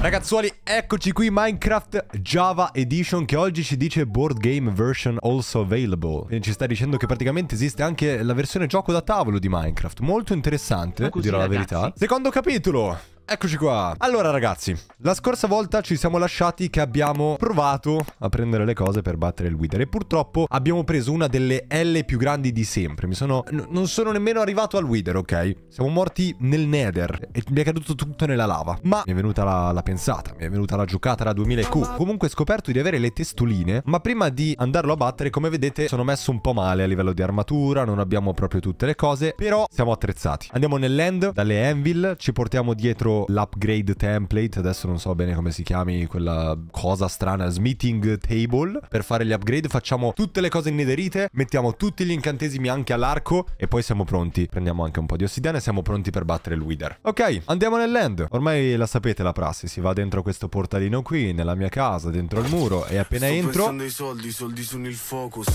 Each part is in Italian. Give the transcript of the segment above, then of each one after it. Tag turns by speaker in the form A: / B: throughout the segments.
A: Ragazzuoli, eccoci qui Minecraft Java Edition che oggi ci dice board game version also available. E ci sta dicendo che praticamente esiste anche la versione gioco da tavolo di Minecraft. Molto interessante, così, dirò ragazzi. la verità. Secondo capitolo, Eccoci qua. Allora ragazzi, la scorsa volta ci siamo lasciati che abbiamo provato a prendere le cose per battere il Wither e purtroppo abbiamo preso una delle L più grandi di sempre. Mi sono... non sono nemmeno arrivato al Wither, ok? Siamo morti nel Nether e mi è caduto tutto nella lava. Ma mi è venuta la, la pensata, mi è venuta la giocata da 2000Q. Comunque ho scoperto di avere le testoline, ma prima di andarlo a battere, come vedete, sono messo un po' male a livello di armatura, non abbiamo proprio tutte le cose, però siamo attrezzati. Andiamo nell'end, dalle Anvil, ci portiamo dietro l'upgrade template, adesso non so bene come si chiami quella cosa strana, smithing table, per fare gli upgrade facciamo tutte le cose innederite, mettiamo tutti gli incantesimi anche all'arco e poi siamo pronti. Prendiamo anche un po' di ossidiana e siamo pronti per battere il Wither. Ok, andiamo nel land. Ormai la sapete la prassi, si va dentro questo portalino qui, nella mia casa, dentro il muro e appena Sto entro... Sto soldi, i soldi sono il focus.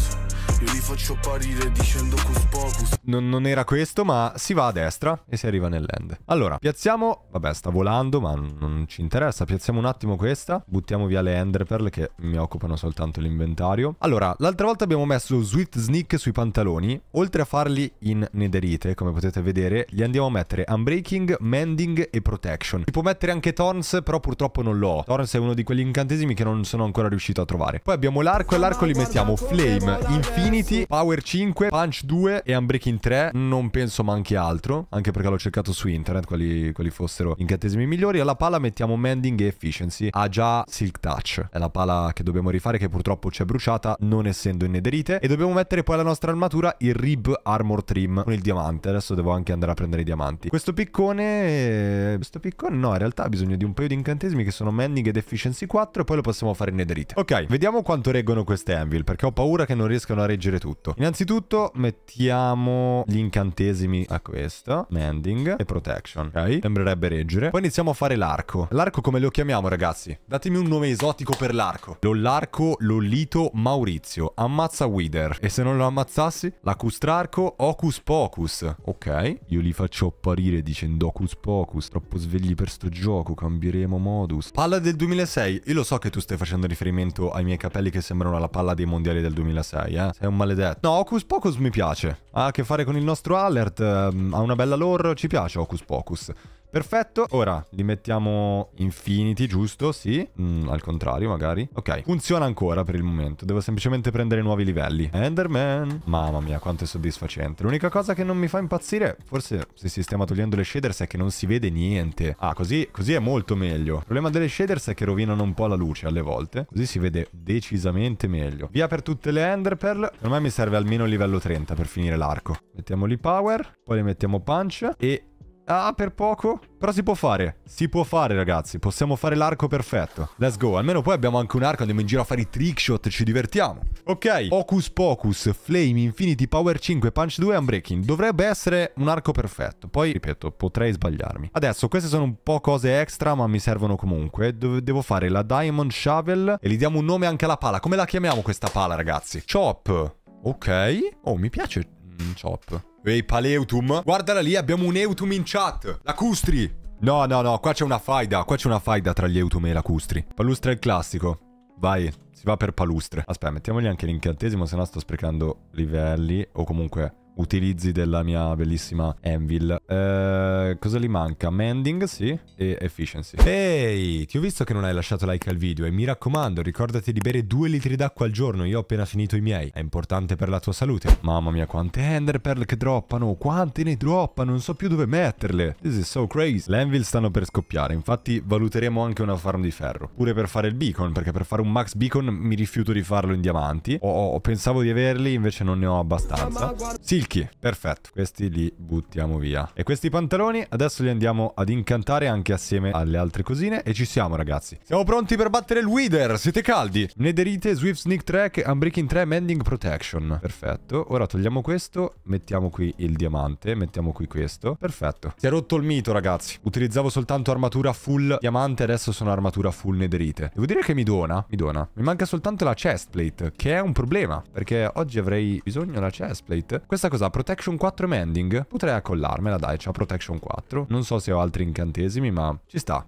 A: Io li faccio apparire dicendo cus pocus. Non, non, era questo, ma si va a destra e si arriva nell'end. Allora, piazziamo... Vabbè, sta volando, ma non ci interessa. Piazziamo un attimo questa. Buttiamo via le enderpearl che mi occupano soltanto l'inventario. Allora, l'altra volta abbiamo messo Sweet Sneak sui pantaloni. Oltre a farli in nederite, come potete vedere, gli andiamo a mettere Unbreaking, Mending e Protection. Si può mettere anche Thorns, però purtroppo non l'ho. Thorns è uno di quegli incantesimi che non sono ancora riuscito a trovare. Poi abbiamo l'arco e ah, l'arco li mettiamo Flame, Infinity Insanity, Power 5, Punch 2 e Unbreaking 3. Non penso manchi altro, anche perché l'ho cercato su internet quali, quali fossero incantesimi migliori. Alla pala mettiamo Mending e Efficiency. Ha già Silk Touch. È la pala che dobbiamo rifare che purtroppo ci è bruciata non essendo inederite. E dobbiamo mettere poi la nostra armatura il Rib Armor Trim con il diamante. Adesso devo anche andare a prendere i diamanti. Questo piccone... Questo piccone no, in realtà ha bisogno di un paio di incantesimi che sono Mending ed Efficiency 4 e poi lo possiamo fare in nederite. Ok, vediamo quanto reggono queste anvil perché ho paura che non riescano a reggere leggere tutto. Innanzitutto mettiamo gli incantesimi a questa, mending e protection, ok? Sembrerebbe reggere. Poi iniziamo a fare l'arco. L'arco come lo chiamiamo ragazzi? Datemi un nome esotico per l'arco. L'ollarco, l'ollito, Maurizio. Ammazza Wither. E se non lo ammazzassi? L'acustrarco, Ocus Pocus. Ok, io li faccio apparire dicendo Ocus Pocus. Troppo svegli per sto gioco, cambieremo modus. Palla del 2006. Io lo so che tu stai facendo riferimento ai miei capelli che sembrano la palla dei mondiali del 2006, eh? È un maledetto. No, Ocus Pocus mi piace. Ha a che fare con il nostro alert. Ehm, ha una bella lore. Ci piace Ocus Pocus. Perfetto, ora li mettiamo infiniti, giusto? Sì, mm, al contrario magari. Ok, funziona ancora per il momento, devo semplicemente prendere nuovi livelli. Enderman, mamma mia quanto è soddisfacente. L'unica cosa che non mi fa impazzire, forse se si stiamo togliendo le shaders è che non si vede niente. Ah, così, così è molto meglio. Il problema delle shaders è che rovinano un po' la luce alle volte, così si vede decisamente meglio. Via per tutte le enderpearl, ormai mi serve almeno il livello 30 per finire l'arco. Mettiamo lì Power, poi le mettiamo Punch e Ah, per poco? Però si può fare. Si può fare, ragazzi. Possiamo fare l'arco perfetto. Let's go. Almeno poi abbiamo anche un arco, andiamo in giro a fare i trickshot, ci divertiamo. Ok. Hocus Pocus, Flame, Infinity, Power 5, Punch 2 Unbreaking. Dovrebbe essere un arco perfetto. Poi, ripeto, potrei sbagliarmi. Adesso, queste sono un po' cose extra, ma mi servono comunque. Dove devo fare la Diamond Shovel e gli diamo un nome anche alla pala. Come la chiamiamo questa pala, ragazzi? Chop. Ok. Oh, mi piace mm, Chop. Ehi, Paleutum. Guardala lì, abbiamo un Eutum in chat. Lacustri. No, no, no, qua c'è una faida. Qua c'è una faida tra gli Eutum e i Lacustri. Palustra è il classico. Vai, si va per palustre. Aspetta, mettiamogli anche l'incantesimo, se no sto sprecando livelli. O comunque utilizzi della mia bellissima anvil. Eh, cosa gli manca? Mending, sì, e efficiency. Ehi, ti ho visto che non hai lasciato like al video e mi raccomando, ricordati di bere 2 litri d'acqua al giorno, io ho appena finito i miei. È importante per la tua salute. Mamma mia, quante enderpearl che droppano, quante ne droppano, non so più dove metterle. This is so crazy. Le anvil stanno per scoppiare, infatti valuteremo anche una farm di ferro. Pure per fare il beacon, perché per fare un max beacon mi rifiuto di farlo in diamanti. O, oh, pensavo di averli, invece non ne ho abbastanza. Sì, Silky. Perfetto, questi li buttiamo via. E questi pantaloni adesso li andiamo ad incantare anche assieme alle altre cosine. E ci siamo, ragazzi. Siamo pronti per battere il Wither. Siete caldi? Nederite, Swift Sneak Track, Unbreaking 3, Mending Protection. Perfetto. Ora togliamo questo, mettiamo qui il diamante, mettiamo qui questo. Perfetto. Si è rotto il mito, ragazzi. Utilizzavo soltanto armatura full diamante, adesso sono armatura full nederite. Devo dire che mi dona, mi dona. Mi manca soltanto la chestplate che è un problema, perché oggi avrei bisogno della chestplate Questa cosa cosa? Protection 4 Mending? Potrei accollarmela, dai, c'ho Protection 4. Non so se ho altri incantesimi, ma ci sta.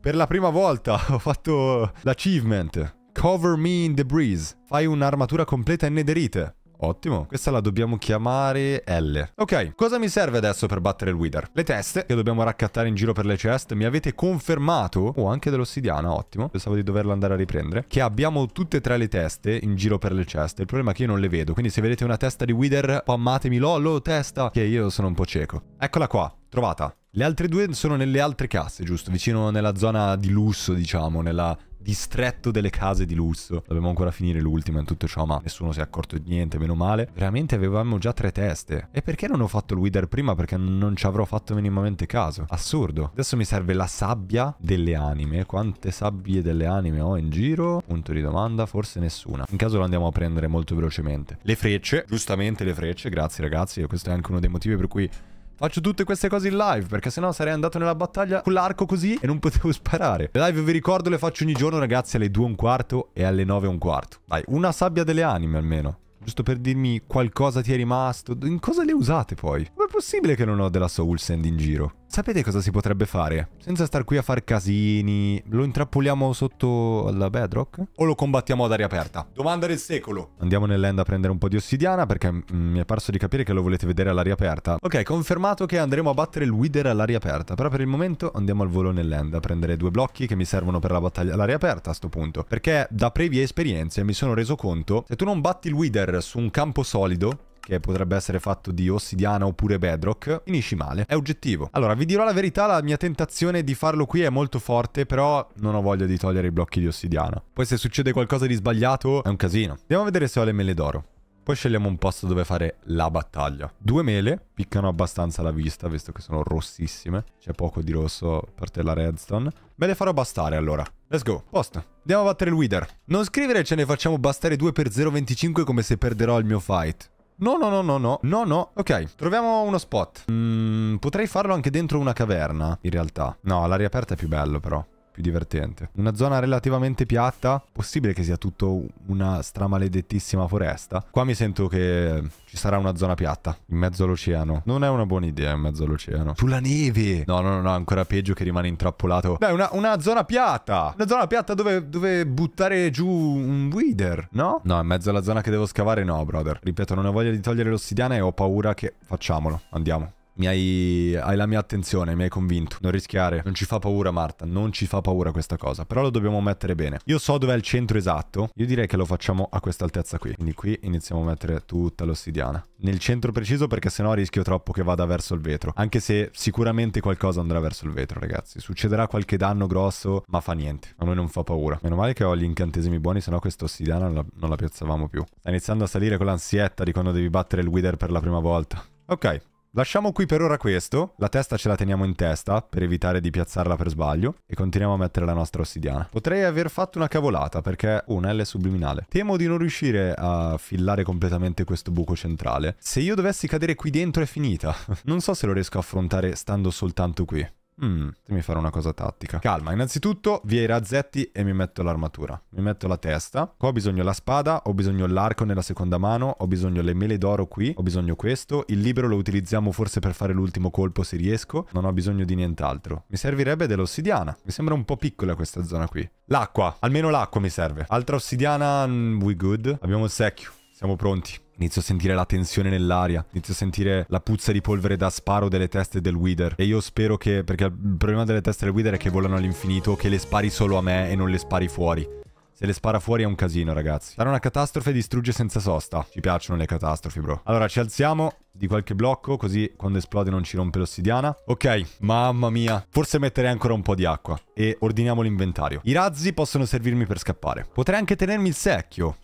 A: Per la prima volta ho fatto l'achievement. Cover me in the breeze. Fai un'armatura completa in nederite. Ottimo. Questa la dobbiamo chiamare L. Ok, cosa mi serve adesso per battere il Wither? Le teste che dobbiamo raccattare in giro per le chest. Mi avete confermato, o oh, anche dell'ossidiana, ottimo. Pensavo di doverla andare a riprendere. Che abbiamo tutte e tre le teste in giro per le chest. Il problema è che io non le vedo. Quindi se vedete una testa di Wither, pammatemi. Lollo, oh, testa. Che io sono un po' cieco. Eccola qua, trovata. Le altre due sono nelle altre casse, giusto? Vicino nella zona di lusso, diciamo, nella distretto delle case di lusso. Dobbiamo ancora finire l'ultima in tutto ciò, ma nessuno si è accorto di niente, meno male. Veramente avevamo già tre teste. E perché non ho fatto il wither prima? Perché non ci avrò fatto minimamente caso. Assurdo. Adesso mi serve la sabbia delle anime. Quante sabbie delle anime ho in giro? Punto di domanda, forse nessuna. In caso lo andiamo a prendere molto velocemente. Le frecce, giustamente le frecce, grazie ragazzi. Questo è anche uno dei motivi per cui Faccio tutte queste cose in live perché sennò sarei andato nella battaglia con l'arco così e non potevo sparare. Le live vi ricordo le faccio ogni giorno ragazzi alle 2 e un quarto e alle 9 e un quarto. Dai, una sabbia delle anime almeno. Giusto per dirmi qualcosa ti è rimasto. In cosa le usate poi? Com'è possibile che non ho della soul sand in giro? Sapete cosa si potrebbe fare? Senza star qui a far casini, lo intrappoliamo sotto la bedrock? O lo combattiamo ad aria aperta? Domanda del secolo. Andiamo nell'end a prendere un po' di ossidiana perché mm, mi è parso di capire che lo volete vedere all'aria aperta. Ok, confermato che andremo a battere il Wither all'aria aperta, però per il momento andiamo al volo nell'end a prendere due blocchi che mi servono per la battaglia all'aria aperta a sto punto. Perché da previe esperienze mi sono reso conto, se tu non batti il Wither su un campo solido, che potrebbe essere fatto di ossidiana oppure bedrock, finisci male. È oggettivo. Allora, vi dirò la verità, la mia tentazione di farlo qui è molto forte, però non ho voglia di togliere i blocchi di ossidiana. Poi se succede qualcosa di sbagliato, è un casino. Andiamo a vedere se ho le mele d'oro. Poi scegliamo un posto dove fare la battaglia. Due mele, piccano abbastanza la vista, visto che sono rossissime. C'è poco di rosso per te la redstone. Me le farò bastare allora. Let's go, posto. Andiamo a battere il Wither. Non scrivere ce ne facciamo bastare 2 per 0,25 come se perderò il mio fight. No, no, no, no, no, no, no. Ok, troviamo uno spot. Mm, potrei farlo anche dentro una caverna, in realtà. No, l'aria aperta è più bello, però più divertente. Una zona relativamente piatta, possibile che sia tutto una stramaledettissima foresta. Qua mi sento che ci sarà una zona piatta, in mezzo all'oceano. Non è una buona idea in mezzo all'oceano. Sulla neve! No, no, no, ancora peggio che rimane intrappolato. Beh, una, una zona piatta! Una zona piatta dove, dove, buttare giù un weeder, no? No, in mezzo alla zona che devo scavare no, brother. Ripeto, non ho voglia di togliere l'ossidiana e ho paura che... Facciamolo, andiamo. Mi hai, hai, la mia attenzione, mi hai convinto. Non rischiare, non ci fa paura Marta, non ci fa paura questa cosa, però lo dobbiamo mettere bene. Io so dov'è il centro esatto, io direi che lo facciamo a questa altezza qui. Quindi qui iniziamo a mettere tutta l'ossidiana. Nel centro preciso perché sennò rischio troppo che vada verso il vetro, anche se sicuramente qualcosa andrà verso il vetro ragazzi. Succederà qualche danno grosso, ma fa niente, a noi non fa paura. Meno male che ho gli incantesimi buoni, sennò questa ossidiana non la, non la piazzavamo più. Sta iniziando a salire con l'ansietta di quando devi battere il Wither per la prima volta. Ok, Lasciamo qui per ora questo, la testa ce la teniamo in testa per evitare di piazzarla per sbaglio e continuiamo a mettere la nostra ossidiana. Potrei aver fatto una cavolata perché ho un L subliminale. Temo di non riuscire a fillare completamente questo buco centrale. Se io dovessi cadere qui dentro è finita. non so se lo riesco a affrontare stando soltanto qui. Mm, mi fare una cosa tattica. Calma, innanzitutto vi i razzetti e mi metto l'armatura. Mi metto la testa. Qua ho bisogno la spada, ho bisogno l'arco nella seconda mano, ho bisogno le mele d'oro qui, ho bisogno questo. Il libro lo utilizziamo forse per fare l'ultimo colpo se riesco. Non ho bisogno di nient'altro. Mi servirebbe dell'ossidiana. Mi sembra un po' piccola questa zona qui. L'acqua, almeno l'acqua mi serve. Altra ossidiana, mm, we good. Abbiamo il secchio, siamo pronti. Inizio a sentire la tensione nell'aria, inizio a sentire la puzza di polvere da sparo delle teste del Wither. E io spero che, perché il problema delle teste del Wither è che volano all'infinito, che le spari solo a me e non le spari fuori. Se le spara fuori è un casino, ragazzi. Sarà una catastrofe e distrugge senza sosta. Ci piacciono le catastrofi, bro. Allora, ci alziamo di qualche blocco, così quando esplode non ci rompe l'ossidiana. Ok, mamma mia. Forse metterei ancora un po' di acqua. E ordiniamo l'inventario. I razzi possono servirmi per scappare. Potrei anche tenermi il secchio.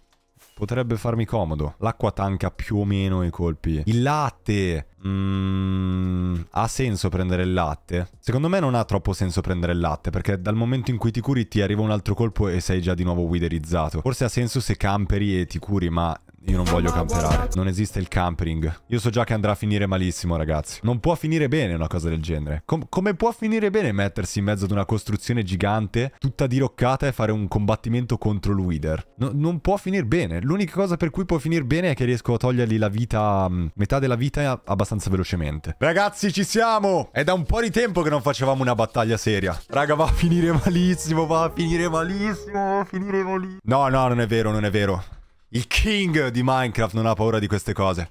A: Potrebbe farmi comodo. L'acqua tanca più o meno i colpi. Il latte. Mmm... ha senso prendere il latte? Secondo me non ha troppo senso prendere il latte perché dal momento in cui ti curi ti arriva un altro colpo e sei già di nuovo widerizzato. Forse ha senso se camperi e ti curi ma io non voglio camperare. Non esiste il campering. Io so già che andrà a finire malissimo, ragazzi. Non può finire bene una cosa del genere. Com come può finire bene mettersi in mezzo ad una costruzione gigante, tutta diroccata, e fare un combattimento contro l'Wider? No non può finire bene. L'unica cosa per cui può finire bene è che riesco a togliergli la vita, mm, metà della vita, abbastanza velocemente. Ragazzi, ci siamo! È da un po' di tempo che non facevamo una battaglia seria. Raga, va a finire malissimo, va a finire malissimo, va a finire malissimo. No, no, non è vero, non è vero. Il king di Minecraft non ha paura di queste cose.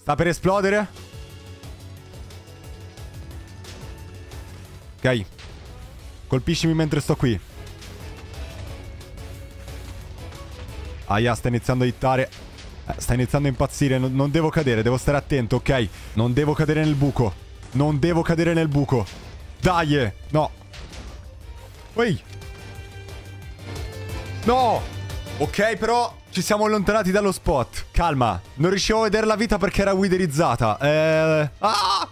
A: Sta per esplodere? Ok. Colpiscimi mentre sto qui. Aia, ah, sta iniziando a hittare. Eh, sta iniziando a impazzire. non devo cadere, devo stare attento, ok? Non devo cadere nel buco. Non devo cadere nel buco. Dai! Eh, no! Ui. No! Ok, però ci siamo allontanati dallo spot. Calma. Non riuscivo a vedere la vita perché era widerizzata. Eh... Ah!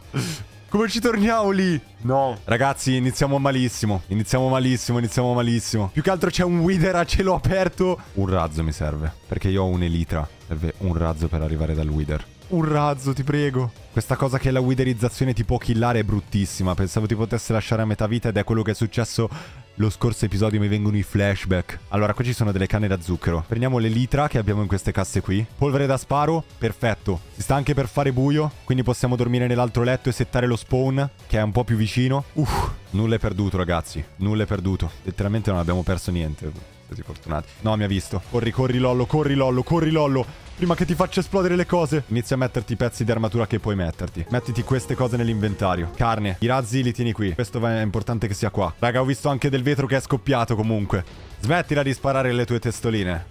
A: Come ci torniamo lì? No. Ragazzi, iniziamo malissimo. Iniziamo malissimo, iniziamo malissimo. Più che altro c'è un Wither a cielo aperto. Un razzo mi serve. Perché io ho un'elitra. Serve un razzo per arrivare dal Wither. Un razzo, ti prego. Questa cosa che la witherizzazione ti può killare è bruttissima. Pensavo ti potesse lasciare a metà vita ed è quello che è successo lo scorso episodio mi vengono i flashback. Allora, qua ci sono delle canne da zucchero. Prendiamo le litra che abbiamo in queste casse qui. Polvere da sparo, perfetto. Si sta anche per fare buio, quindi possiamo dormire nell'altro letto e settare lo spawn, che è un po' più vicino. Uff, nulla è perduto, ragazzi. Nulla è perduto. Letteralmente non abbiamo perso niente. Siete fortunati. No, mi ha visto. Corri, corri, Lollo, corri, Lollo, corri, Lollo. Prima che ti faccia esplodere le cose. Inizia a metterti i pezzi di armatura che puoi metterti. Mettiti queste cose nell'inventario. Carne. I razzi li tieni qui. Questo è importante che sia qua. Raga, ho visto anche del vetro che è scoppiato comunque. Smettila di sparare le tue testoline.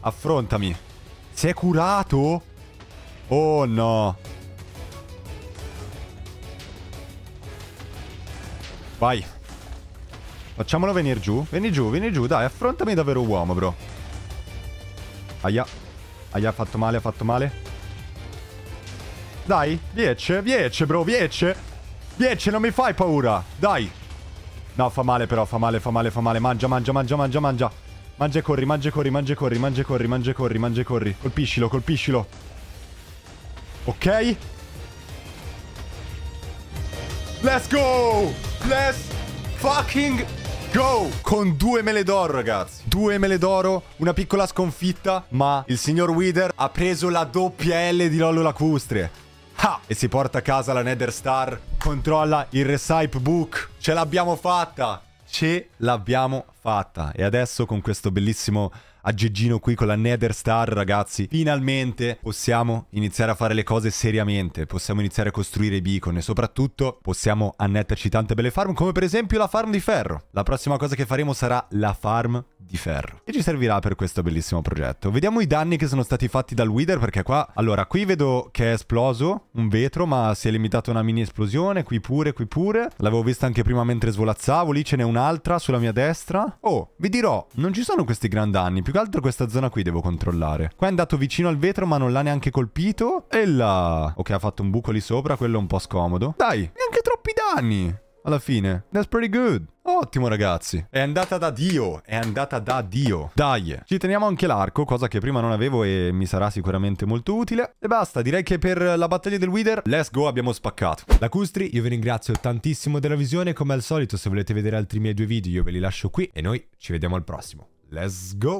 A: Affrontami. Si è curato? Oh no. Vai. Facciamolo venire giù. Vieni giù, vieni giù. Dai, affrontami davvero uomo, bro. Aia. Ah, Aia, ha fatto male, ha fatto male. Dai, viece, viece, bro, viece. Viece, non mi fai paura. Dai. No, fa male però, fa male, fa male, fa male. Mangia, mangia, mangia, mangia, mangia. Mangia e corri, mangia e corri, mangia e corri, mangia e corri, mangia e corri, mangia e corri. Colpiscilo, colpiscilo. Ok. Let's go! Let's fucking Go! Con due mele d'oro, ragazzi. Due mele d'oro, una piccola sconfitta, ma il signor Wither ha preso la doppia L di Lollo Lacustre. Ha! E si porta a casa la Nether Star, controlla il Recipe Book. Ce l'abbiamo fatta! Ce l'abbiamo fatta! E adesso con questo bellissimo a qui con la Nether Star, ragazzi. Finalmente possiamo iniziare a fare le cose seriamente, possiamo iniziare a costruire i beacon e soprattutto possiamo annetterci tante belle farm, come per esempio la farm di ferro. La prossima cosa che faremo sarà la farm di ferro. E ci servirà per questo bellissimo progetto. Vediamo i danni che sono stati fatti dal Wither perché qua... Allora, qui vedo che è esploso un vetro ma si è limitata a una mini esplosione. Qui pure, qui pure. L'avevo vista anche prima mentre svolazzavo. Lì ce n'è un'altra sulla mia destra. Oh, vi dirò, non ci sono questi gran danni. Più che altro questa zona qui devo controllare. Qua è andato vicino al vetro ma non l'ha neanche colpito. E là... Ok, ha fatto un buco lì sopra. Quello è un po' scomodo. Dai, neanche troppi danni alla fine. That's pretty good. Ottimo ragazzi, è andata da Dio, è andata da Dio. Dai, ci teniamo anche l'arco, cosa che prima non avevo e mi sarà sicuramente molto utile. E basta, direi che per la battaglia del Wither, let's go, abbiamo spaccato. Da Custri, io vi ringrazio tantissimo della visione, come al solito se volete vedere altri miei due video io ve li lascio qui e noi ci vediamo al prossimo. Let's go!